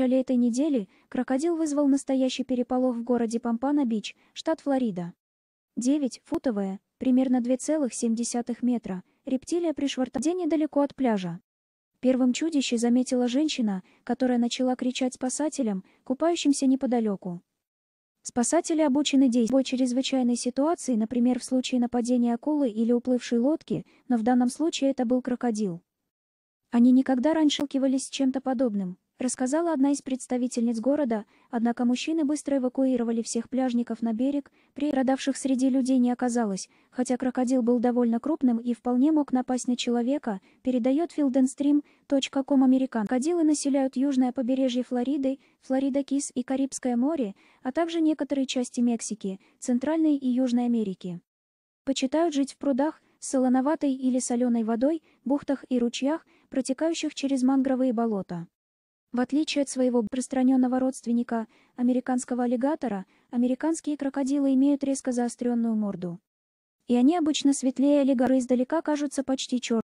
начале этой недели крокодил вызвал настоящий переполох в городе Пампана-Бич, штат Флорида. 9-футовая, примерно 2,7 метра, рептилия пришвартовала недалеко от пляжа. Первым чудище заметила женщина, которая начала кричать спасателям, купающимся неподалеку. Спасатели обучены действовать в чрезвычайной ситуации, например, в случае нападения акулы или уплывшей лодки, но в данном случае это был крокодил. Они никогда раньше сталкивались с чем-то подобным, рассказала одна из представительниц города, однако мужчины быстро эвакуировали всех пляжников на берег, Продавших среди людей не оказалось, хотя крокодил был довольно крупным и вполне мог напасть на человека, передает fieldenstream.com американ. Крокодилы населяют южное побережье Флориды, Флорида-Кис и Карибское море, а также некоторые части Мексики, Центральной и Южной Америки. Почитают жить в прудах, солоноватой или соленой водой, бухтах и ручьях, протекающих через мангровые болота. В отличие от своего распространенного родственника, американского аллигатора, американские крокодилы имеют резко заостренную морду. И они обычно светлее аллигатора издалека кажутся почти черными.